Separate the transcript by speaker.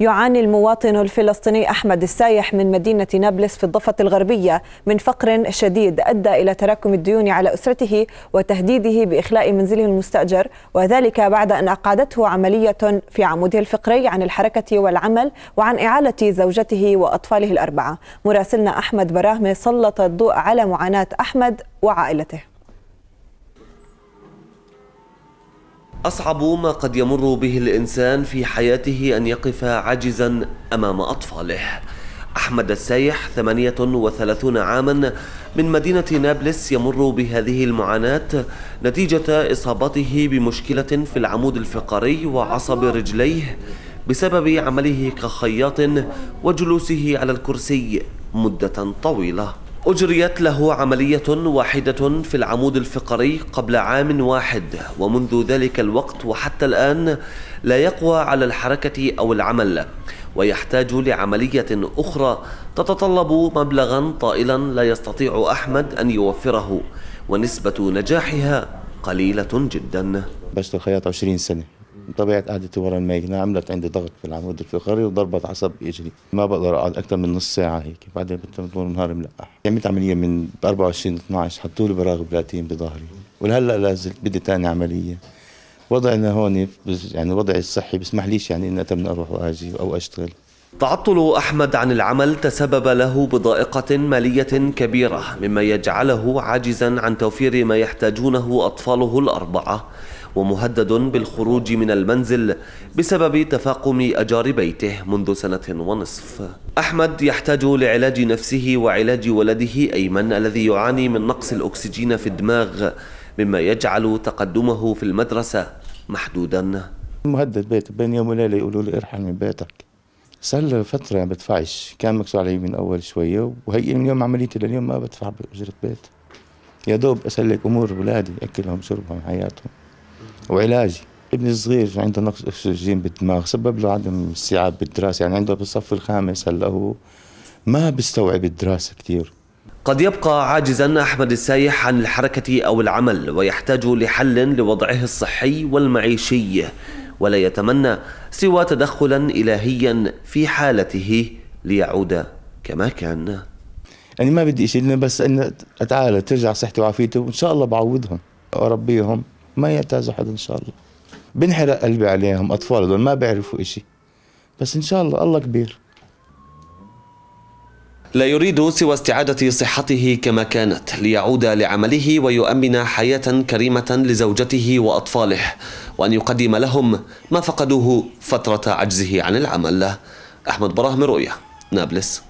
Speaker 1: يعاني المواطن الفلسطيني أحمد السايح من مدينة نابلس في الضفة الغربية من فقر شديد أدى إلى تراكم الديون على أسرته وتهديده بإخلاء منزله المستأجر وذلك بعد أن أقعدته عملية في عموده الفقري عن الحركة والعمل وعن إعالة زوجته وأطفاله الأربعة مراسلنا أحمد براهمة سلط الضوء على معاناة أحمد وعائلته
Speaker 2: أصعب ما قد يمر به الإنسان في حياته أن يقف عاجزا أمام أطفاله أحمد السايح 38 عاما من مدينة نابلس يمر بهذه المعاناة نتيجة إصابته بمشكلة في العمود الفقري وعصب رجليه بسبب عمله كخياط وجلوسه على الكرسي مدة طويلة أجريت له عملية واحدة في العمود الفقري قبل عام واحد ومنذ ذلك الوقت وحتى الآن لا يقوى على الحركة أو العمل ويحتاج لعملية أخرى تتطلب مبلغا طائلا لا يستطيع أحمد أن يوفره
Speaker 3: ونسبة نجاحها قليلة جدا باش الخياط 20 سنة طبيعه قعدتي ورا الماكينه عملت عندي ضغط في العمود الفقري وضربت عصب اجري ما بقدر اقعد اكثر من نص ساعه هيك بعدين كنت طول النهار ملقح عملت يعني عمليه من 24 12 حطوا لي براغ بلاتين بظهري ولهلا لازلت بدي ثاني عمليه وضعنا هون يعني وضعي الصحي بسمح ليش يعني اني اتمنى اروح واجي او اشتغل تعطل احمد عن
Speaker 2: العمل تسبب له بضائقه ماليه كبيره مما يجعله عاجزا عن توفير ما يحتاجونه اطفاله الاربعه ومهدد بالخروج من المنزل بسبب تفاقم أجار بيته منذ سنة ونصف أحمد يحتاج لعلاج نفسه وعلاج ولده أيمن الذي يعاني من نقص الأكسجين في الدماغ مما يجعل تقدمه في المدرسة محدودا
Speaker 3: مهدد بيت بين يوم وليلة يقولوا لي ارحل من بيتك صار له فترة ما بدفعش كان مكسور علي من أول شوية وهي من يوم عمليتي لليوم ما بدفع بأجرة بيت يا دوب أسلك أمور ولادي أكلهم شربهم حياتهم وعلاجي ابني الصغير عنده نقص اكسجين بالدماغ سبب له عدم استيعاب بالدراسه يعني عنده بالصف الخامس هلا هو ما بيستوعب الدراسه كثير قد يبقى عاجزا احمد السايح عن
Speaker 2: الحركه او العمل ويحتاج لحل لوضعه الصحي والمعيشي ولا يتمنى سوى تدخلا الهيا في حالته ليعود
Speaker 3: كما كان يعني ما بدي شيء بس ان اتعالى ترجع صحتي وعافيتي وان شاء الله بعوضهم واربيهم ما يعتاز احد ان شاء الله بنحرق قلبي عليهم اطفال هذول ما بيعرفوا إشي بس ان شاء الله الله كبير
Speaker 2: لا يريد سوى استعادة صحته كما كانت ليعود لعمله ويؤمن حياة كريمة لزوجته وأطفاله وأن يقدم لهم ما فقدوه فترة عجزه عن العمل أحمد براهم رؤية نابلس